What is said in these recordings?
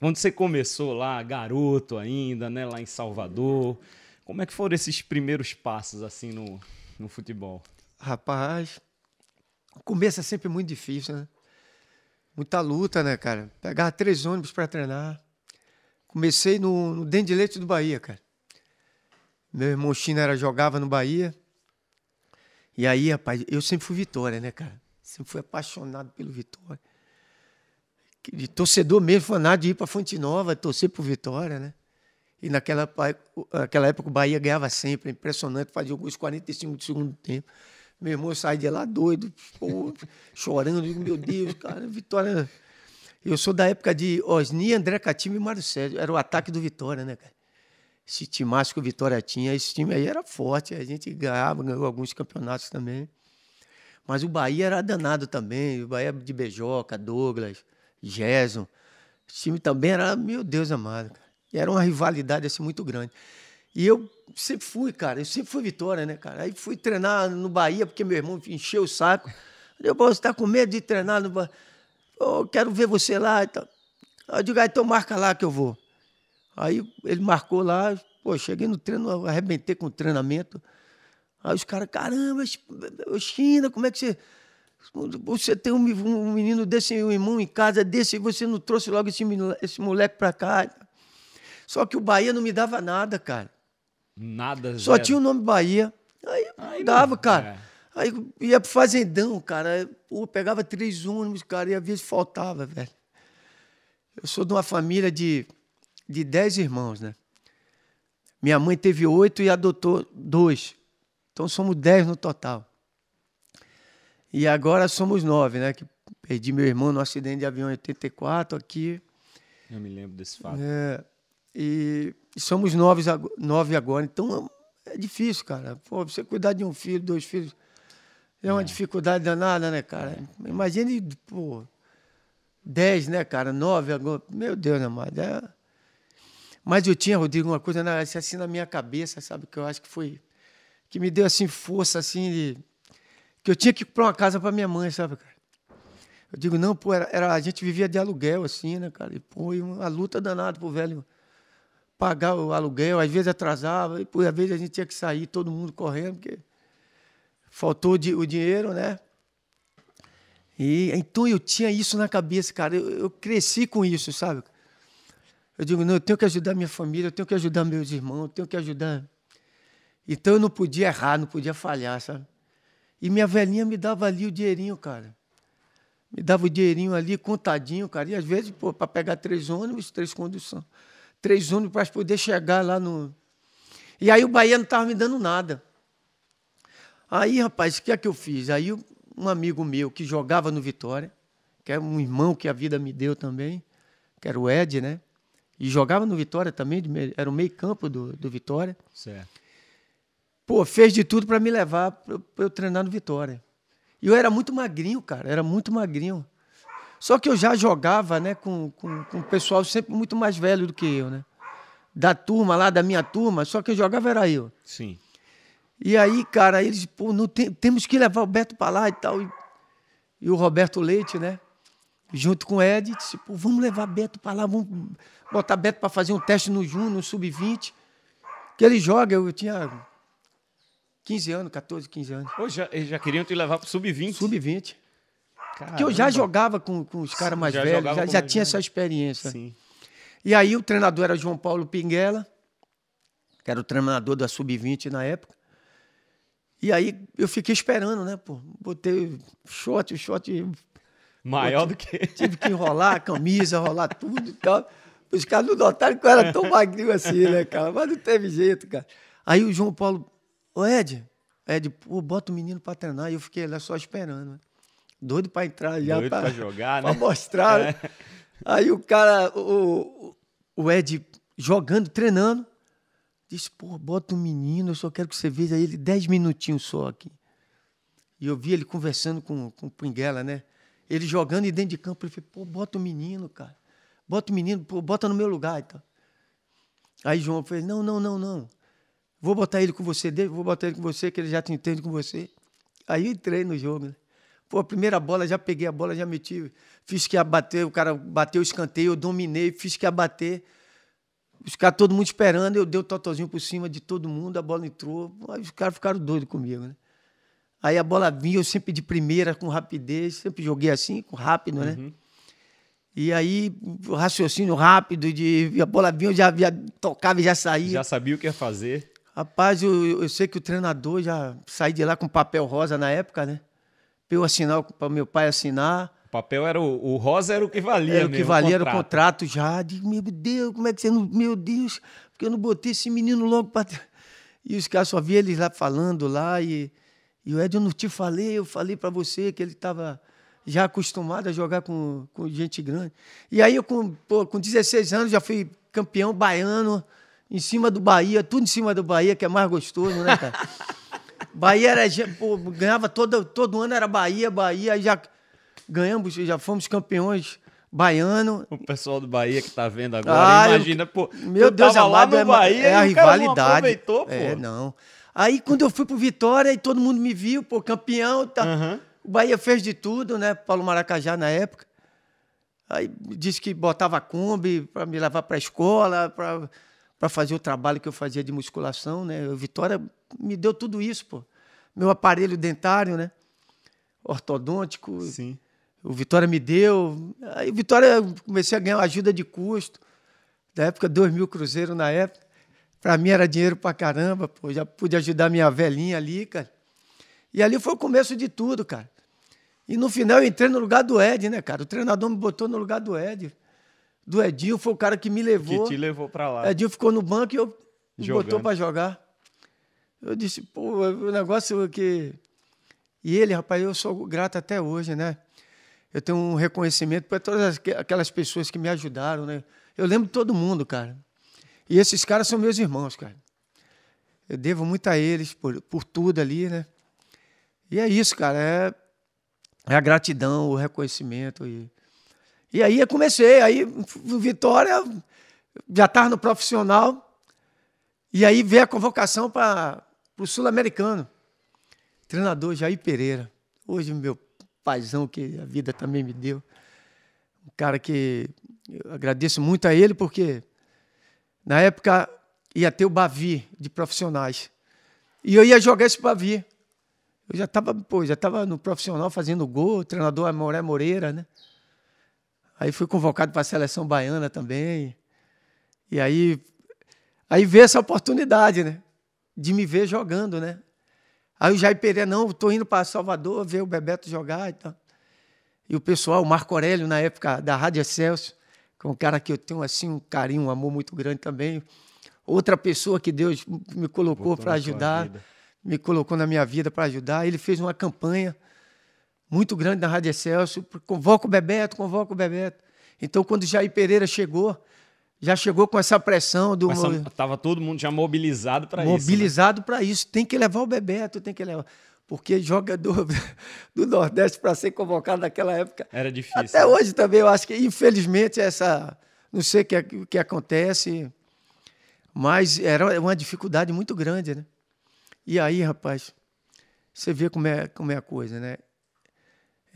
Onde você começou lá, garoto ainda, né? Lá em Salvador. Como é que foram esses primeiros passos, assim, no, no futebol? Rapaz, o começo é sempre muito difícil, né? Muita luta, né, cara? Pegava três ônibus para treinar. Comecei no, no de Leite do Bahia, cara. Meu irmão China era, jogava no Bahia. E aí, rapaz, eu sempre fui Vitória, né, cara? Sempre fui apaixonado pelo Vitória de torcedor mesmo, fanático de ir para Fonte Nova, torcer por Vitória, né? E naquela, naquela época o Bahia ganhava sempre, é impressionante, fazia alguns 45 do segundo tempo. Meu irmão sai de lá doido, pô, chorando, digo, meu Deus, cara, Vitória. Eu sou da época de Osni, André Catime e Mário Sérgio. Era o ataque do Vitória, né, cara? Esse timaço que o Vitória tinha, esse time aí era forte, a gente ganhava, ganhou alguns campeonatos também. Mas o Bahia era danado também, o Bahia de Bejoca, Douglas, Gerson. O time também era, meu Deus amado, cara. E era uma rivalidade assim muito grande. E eu sempre fui, cara, eu sempre fui Vitória, né, cara? Aí fui treinar no Bahia, porque meu irmão encheu o saco. Eu falei, você tá com medo de treinar no Bahia? Eu quero ver você lá. Então. Eu digo, ah, então marca lá que eu vou. Aí ele marcou lá, pô, cheguei no treino, arrebentei com o treinamento. Aí os caras, caramba, China, como é que você. Você tem um, um menino desse, um irmão em casa desse, e você não trouxe logo esse, esse moleque para cá. Só que o Bahia não me dava nada, cara. Nada. Zero. Só tinha o nome Bahia. Aí, dava, cara. É. Aí ia pro fazendão, cara. pegava três ônibus, cara, e às vezes faltava, velho. Eu sou de uma família de, de dez irmãos, né? Minha mãe teve oito e adotou dois. Então somos dez no total. E agora somos nove, né? Que perdi meu irmão no acidente de avião em 84 aqui. Eu me lembro desse fato. É, e, e somos nove, nove agora. Então é difícil, cara. Pô, você cuidar de um filho, dois filhos, é uma é. dificuldade danada, né, cara? É. Imagine, pô, dez, né, cara? Nove agora. Meu Deus, né, mas é... Mas eu tinha, Rodrigo, uma coisa né, assim na minha cabeça, sabe? Que eu acho que foi. que me deu assim força, assim, de que eu tinha que comprar uma casa para minha mãe, sabe, cara? Eu digo, não, pô, era, era, a gente vivia de aluguel, assim, né, cara? E, pô, e uma, a luta danada pro velho pagar o aluguel, às vezes atrasava, e, pô, às vezes a gente tinha que sair, todo mundo correndo, porque faltou o, di o dinheiro, né? E, então eu tinha isso na cabeça, cara. Eu, eu, cresci com isso, sabe? Eu digo, não, eu tenho que ajudar minha família, eu tenho que ajudar meus irmãos, eu tenho que ajudar. Então eu não podia errar, não podia falhar, sabe? E minha velhinha me dava ali o dinheirinho, cara. Me dava o dinheirinho ali, contadinho, cara. E às vezes, pô, para pegar três ônibus, três condução. Três ônibus para poder chegar lá no. E aí o Bahia não estava me dando nada. Aí, rapaz, o que é que eu fiz? Aí um amigo meu que jogava no Vitória, que é um irmão que a vida me deu também, que era o Ed, né? E jogava no Vitória também, era o meio campo do, do Vitória. Certo pô, fez de tudo para me levar para eu treinar no Vitória. E eu era muito magrinho, cara, era muito magrinho. Só que eu já jogava, né, com, com, com pessoal sempre muito mais velho do que eu, né? Da turma lá, da minha turma, só que eu jogava era eu. Sim. E aí, cara, eles, pô, não tem, temos que levar o Beto para lá e tal. E, e, o Roberto Leite, né? Junto com o Ed, disse, pô, vamos levar Beto para lá, vamos botar Beto para fazer um teste no Juno, no Sub-20. Que ele joga, eu tinha 15 anos, 14, 15 anos. Hoje já, já queriam te levar pro sub-20. Sub-20. Porque eu já jogava com, com os caras mais já velhos, já, já tinha velho. essa experiência. Sim. E aí o treinador era João Paulo Pinguela, que era o treinador da sub-20 na época. E aí eu fiquei esperando, né, pô? Botei short, o short. Maior do que. Tive que enrolar a camisa, rolar tudo e tal. Os caras não notaram que eu era tão magrinho assim, né, cara? Mas não teve jeito, cara. Aí o João Paulo Ô, Ed, Ed, pô, bota o menino pra treinar. E eu fiquei lá só esperando, né? Doido pra entrar já. Doido pra, pra jogar, né? Pra mostrar. Né? É. Né? Aí o cara, o, o Ed jogando, treinando. Disse, pô, bota um menino, eu só quero que você veja ele dez minutinhos só aqui. E eu vi ele conversando com, com o Pinguela, né? Ele jogando e dentro de campo, ele falou, pô, bota o menino, cara. Bota o menino, pô, bota no meu lugar e então. Aí João falou, não, não, não, não. Vou botar ele com você, vou botar ele com você, que ele já te entende com você. Aí eu entrei no jogo. Né? Pô, a primeira bola, já peguei a bola, já meti. Fiz que bater o cara bateu o escanteio, eu dominei, fiz que bater. Os caras, todo mundo esperando, eu dei o totozinho por cima de todo mundo, a bola entrou. Aí os caras ficaram doidos comigo, né? Aí a bola vinha, eu sempre de primeira, com rapidez, sempre joguei assim, com rápido, né? Uhum. E aí, raciocínio rápido, de a bola vinha, eu já, já tocava e já saía. Já sabia o que ia fazer. Rapaz, eu, eu sei que o treinador já saí de lá com papel rosa na época, né? Pra eu assinar, para meu pai assinar. O papel era o, o rosa era o que valia, Era o que mesmo, valia, o era o contrato já. Digo, meu Deus, como é que você não. Meu Deus, porque eu não botei esse menino logo para. E os caras só viam eles lá falando lá e. E o Ed, eu não te falei, eu falei para você que ele estava já acostumado a jogar com, com gente grande. E aí eu, com, pô, com 16 anos, já fui campeão baiano em cima do Bahia, tudo em cima do Bahia, que é mais gostoso, né, cara? Bahia era. Pô, ganhava todo, todo ano, era Bahia, Bahia, aí já ganhamos, já fomos campeões baiano. O pessoal do Bahia que tá vendo agora, ah, imagina, pô. Meu Deus, amado, é, Bahia, é a rivalidade. Não aproveitou, pô. É, não. Aí quando eu fui pro Vitória e todo mundo me viu, pô, campeão, tá. Uhum. O Bahia fez de tudo, né? Paulo Maracajá na época. Aí disse que botava Kombi para me levar para escola, pra para fazer o trabalho que eu fazia de musculação, né? O Vitória me deu tudo isso, pô. Meu aparelho dentário, né? Ortodôntico. Sim. O Vitória me deu. Aí Vitória comecei a ganhar ajuda de custo. Da época, dois mil cruzeiro na época. Para mim era dinheiro para caramba, pô. Já pude ajudar minha velhinha ali, cara. E ali foi o começo de tudo, cara. E no final eu entrei no lugar do Ed, né, cara? O treinador me botou no lugar do Ed do Edinho foi o cara que me levou. Que te levou para lá. Edinho ficou no banco e eu botou para jogar. Eu disse, pô, o negócio é que. E ele, rapaz, eu sou grato até hoje, né? Eu tenho um reconhecimento para todas aquelas pessoas que me ajudaram, né? Eu lembro de todo mundo, cara. E esses caras são meus irmãos, cara. Eu devo muito a eles por, por tudo ali, né? E é isso, cara. É, é a gratidão, o reconhecimento. E, e aí eu comecei, aí Vitória já estava no profissional, e aí veio a convocação para o Sul-Americano. Treinador Jair Pereira, hoje meu paizão que a vida também me deu. Um cara que eu agradeço muito a ele, porque na época ia ter o Bavi de profissionais. E eu ia jogar esse Bavi. Eu já estava, já no profissional fazendo gol, o treinador Amoré Moreira, né? Aí fui convocado para a seleção baiana também. E aí, aí veio essa oportunidade, né? De me ver jogando, né? Aí o Jair Pereira, não, estou indo para Salvador ver o Bebeto jogar e tal. E o pessoal, o Marco Aurélio, na época da Rádio Excelsior, que é um cara que eu tenho assim um carinho, um amor muito grande também. Outra pessoa que Deus me colocou para ajudar, me colocou na minha vida para ajudar. Ele fez uma campanha muito grande na Rádio Excelsior. Convoca o Bebeto, convoca o Bebeto. Então, quando Jair Pereira chegou, já chegou com essa pressão do. estava todo mundo já mobilizado para isso. Né? Mobilizado né? para isso. Tem que levar o Bebeto, tem que levar. Porque jogador do Nordeste para ser convocado naquela época. Era difícil. Até né? hoje também, eu acho que, infelizmente, essa. Não sei o que, é, que acontece, mas era uma dificuldade muito grande, né? E aí, rapaz, você vê como é, como é a coisa, né?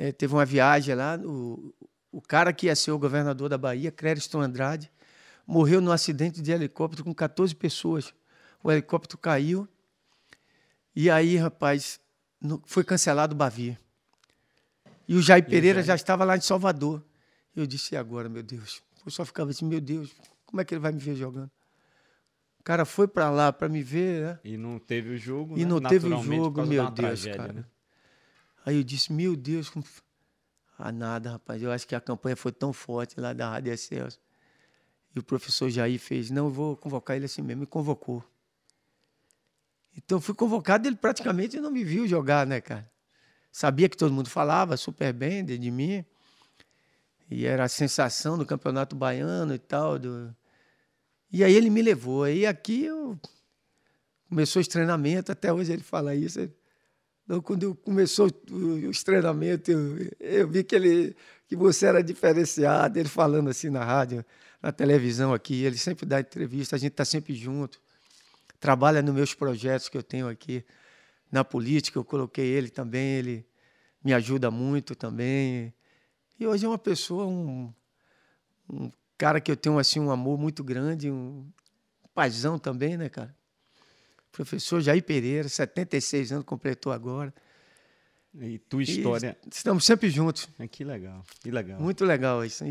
é, teve uma viagem lá, o, o cara que ia ser o governador da Bahia, Creriston Andrade, morreu num acidente de helicóptero com 14 pessoas. O helicóptero caiu e aí, rapaz, no, foi cancelado o Bavi. E o Jair Pereira já estava lá em Salvador. Eu disse, e agora, meu Deus? Eu só ficava assim, meu Deus, como é que ele vai me ver jogando? O cara foi para lá para me ver, né? E não teve o jogo, E né? não teve o jogo, meu Deus, tragédia, cara. Né? Aí eu disse, meu Deus, como... ah, nada, rapaz. Eu acho que a campanha foi tão forte lá da Rádio Excel. E o professor Jair fez, não, eu vou convocar ele assim mesmo, e convocou. Então fui convocado, ele praticamente não me viu jogar, né, cara? Sabia que todo mundo falava super bem de mim. E era a sensação do Campeonato Baiano e tal. Do... E aí ele me levou. Aí aqui eu... começou os treinamentos, até hoje ele fala isso. Então, quando começou os treinamentos, eu, eu vi que ele que você era diferenciado, ele falando assim na rádio, na televisão aqui, ele sempre dá entrevista, a gente está sempre junto, trabalha nos meus projetos que eu tenho aqui, na política, eu coloquei ele também, ele me ajuda muito também. E hoje é uma pessoa, um, um cara que eu tenho assim um amor muito grande, um paizão também, né, cara? professor Jair Pereira, 76 anos, completou agora. E tua história. E estamos sempre juntos. Ah, que legal, que legal. Muito legal isso.